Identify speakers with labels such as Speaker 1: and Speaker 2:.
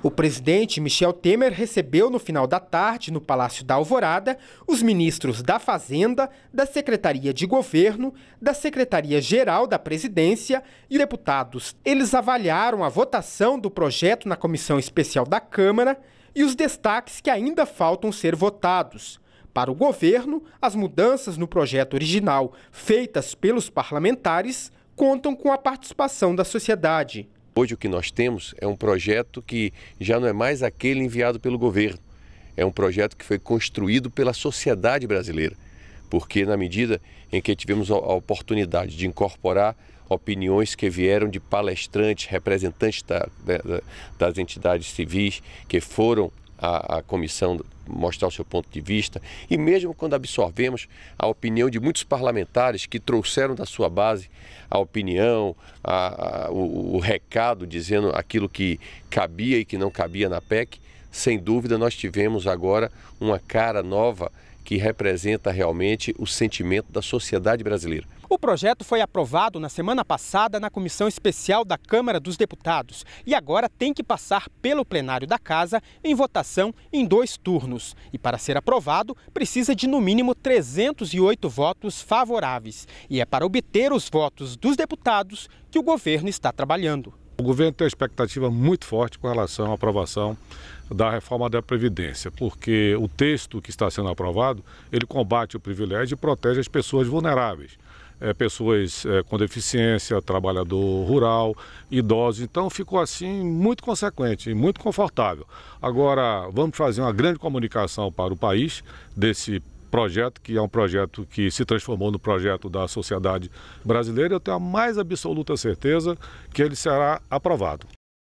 Speaker 1: O presidente Michel Temer recebeu no final da tarde, no Palácio da Alvorada, os ministros da Fazenda, da Secretaria de Governo, da Secretaria-Geral da Presidência e deputados. Eles avaliaram a votação do projeto na Comissão Especial da Câmara e os destaques que ainda faltam ser votados. Para o governo, as mudanças no projeto original feitas pelos parlamentares contam com a participação da sociedade.
Speaker 2: Hoje o que nós temos é um projeto que já não é mais aquele enviado pelo governo. É um projeto que foi construído pela sociedade brasileira, porque na medida em que tivemos a oportunidade de incorporar opiniões que vieram de palestrantes, representantes da, da, das entidades civis que foram a, a comissão mostrar o seu ponto de vista. E mesmo quando absorvemos a opinião de muitos parlamentares que trouxeram da sua base a opinião, a, a, o, o recado dizendo aquilo que cabia e que não cabia na PEC, sem dúvida nós tivemos agora uma cara nova que representa realmente o sentimento da sociedade brasileira.
Speaker 1: O projeto foi aprovado na semana passada na comissão especial da Câmara dos Deputados e agora tem que passar pelo plenário da Casa em votação em dois turnos. E para ser aprovado, precisa de no mínimo 308 votos favoráveis. E é para obter os votos dos deputados
Speaker 3: que o governo está trabalhando. O governo tem uma expectativa muito forte com relação à aprovação da reforma da Previdência, porque o texto que está sendo aprovado, ele combate o privilégio e protege as pessoas vulneráveis. É, pessoas é, com deficiência, trabalhador rural, idosos. Então ficou assim muito consequente, e muito confortável. Agora vamos fazer uma grande comunicação para o país desse projeto, que é um projeto que se transformou no projeto da sociedade brasileira, eu tenho a mais absoluta certeza que ele será aprovado.